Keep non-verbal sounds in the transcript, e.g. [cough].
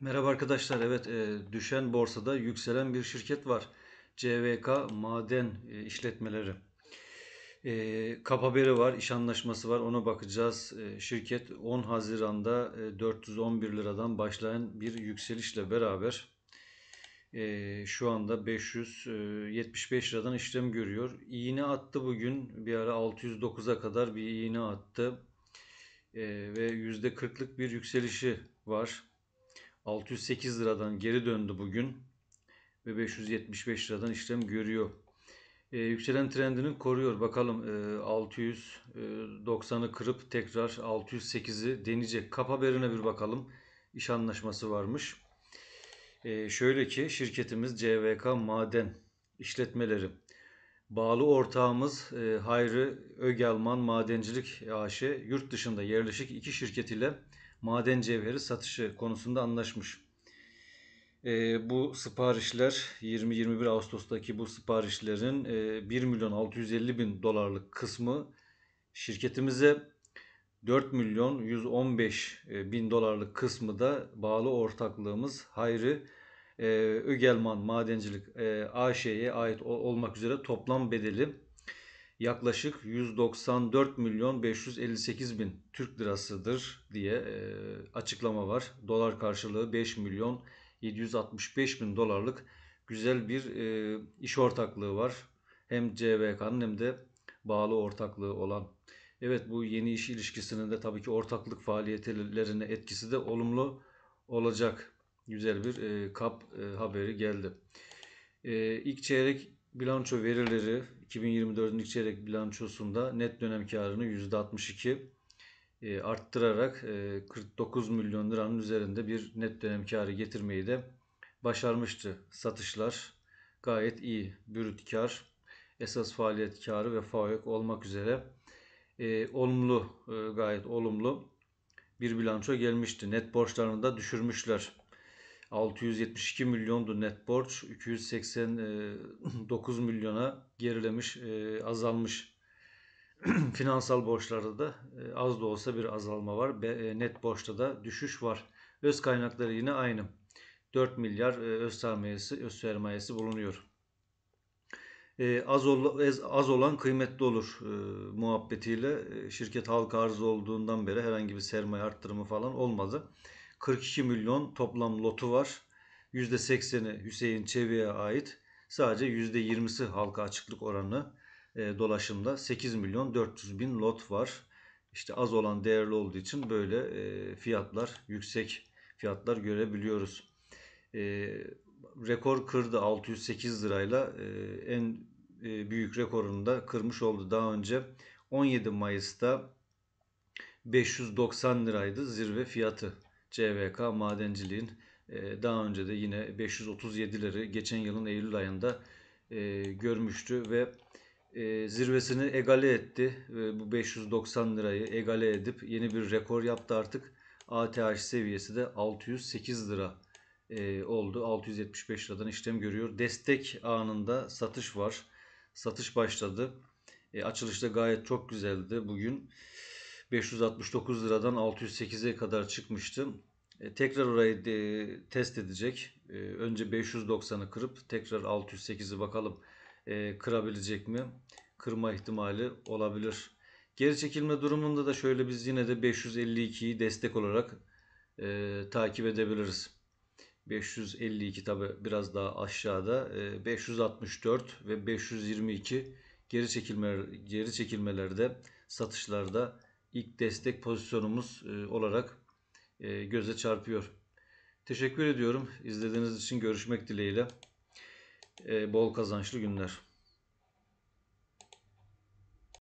Merhaba arkadaşlar. Evet e, düşen borsada yükselen bir şirket var. CVK Maden e, İşletmeleri. E, kap haberi var, iş anlaşması var. Ona bakacağız. E, şirket 10 Haziran'da 411 liradan başlayan bir yükselişle beraber şu anda 575 liradan işlem görüyor. İğne attı bugün. Bir ara 609'a kadar bir iğne attı. E, ve %40'lık bir yükselişi var. 608 liradan geri döndü bugün ve 575 liradan işlem görüyor. E, yükselen trendini koruyor. Bakalım e, 690'ı e, kırıp tekrar 608'i deneyecek. Kap haberine bir bakalım. İş anlaşması varmış. E, şöyle ki şirketimiz CVK Maden işletmeleri Bağlı ortağımız e, Hayri Ögelman Madencilik AŞ e, yurt dışında yerleşik iki şirket ile maden cevheri satışı konusunda anlaşmış. E, bu siparişler 20-21 Ağustos'taki bu siparişlerin e, 1 milyon 650 bin dolarlık kısmı şirketimize 4 milyon 115 e, bin dolarlık kısmı da bağlı ortaklığımız Hayri e, ee, Ögelman Madencilik e, AŞ'ye ait o, olmak üzere toplam bedeli yaklaşık 194 milyon 558 bin Türk lirasıdır diye e, açıklama var. Dolar karşılığı 5 milyon 765 bin dolarlık güzel bir e, iş ortaklığı var. Hem CVK'nın hem de bağlı ortaklığı olan. Evet bu yeni iş ilişkisinin de tabii ki ortaklık faaliyetlerine etkisi de olumlu olacak güzel bir e, kap e, haberi geldi. E, ilk çeyrek bilanço verileri 2024'ün ilk çeyrek bilançosunda net dönem karını %62 e, arttırarak e, 49 milyon liranın üzerinde bir net dönem karı getirmeyi de başarmıştı. Satışlar gayet iyi. Brüt kar, esas faaliyet karı ve FAOK olmak üzere e, olumlu, e, gayet olumlu bir bilanço gelmişti. Net borçlarını da düşürmüşler. 672 milyondu net borç. 289 e, milyona gerilemiş, e, azalmış. [clears throat] Finansal borçlarda da e, az da olsa bir azalma var. Net borçta da düşüş var. Öz kaynakları yine aynı. 4 milyar öz sermayesi, öz sermayesi bulunuyor. Az, ol, az olan kıymetli olur e, muhabbetiyle şirket halka arz olduğundan beri herhangi bir sermaye arttırımı falan olmadı. 42 milyon toplam lotu var. %80'i Hüseyin Çevik'e ait. Sadece %20'si halka açıklık oranı e, dolaşımda. 8 milyon 400 bin lot var. İşte az olan değerli olduğu için böyle e, fiyatlar, yüksek fiyatlar görebiliyoruz. E, rekor kırdı 608 lirayla e, en e, büyük rekorunu da kırmış oldu. Daha önce 17 Mayıs'ta 590 liraydı zirve fiyatı. CVK Madenciliğin e, daha önce de yine 537'leri geçen yılın Eylül ayında e, görmüştü ve e, zirvesini egale etti. Bu 590 lirayı egale edip yeni bir rekor yaptı artık. ATH seviyesi de 608 lira oldu. 675 liradan işlem görüyor. Destek anında satış var. Satış başladı. E, açılışta gayet çok güzeldi bugün. 569 liradan 608'e kadar çıkmıştı. E, tekrar orayı de, test edecek. E, önce 590'ı kırıp tekrar 608'i bakalım e, kırabilecek mi? Kırma ihtimali olabilir. Geri çekilme durumunda da şöyle biz yine de 552'yi destek olarak e, takip edebiliriz. 552 tabi biraz daha aşağıda. E, 564 ve 522 geri çekilme geri çekilmelerde satışlarda ilk destek pozisyonumuz e, olarak e, göze çarpıyor. Teşekkür ediyorum. İzlediğiniz için görüşmek dileğiyle. E, bol kazançlı günler.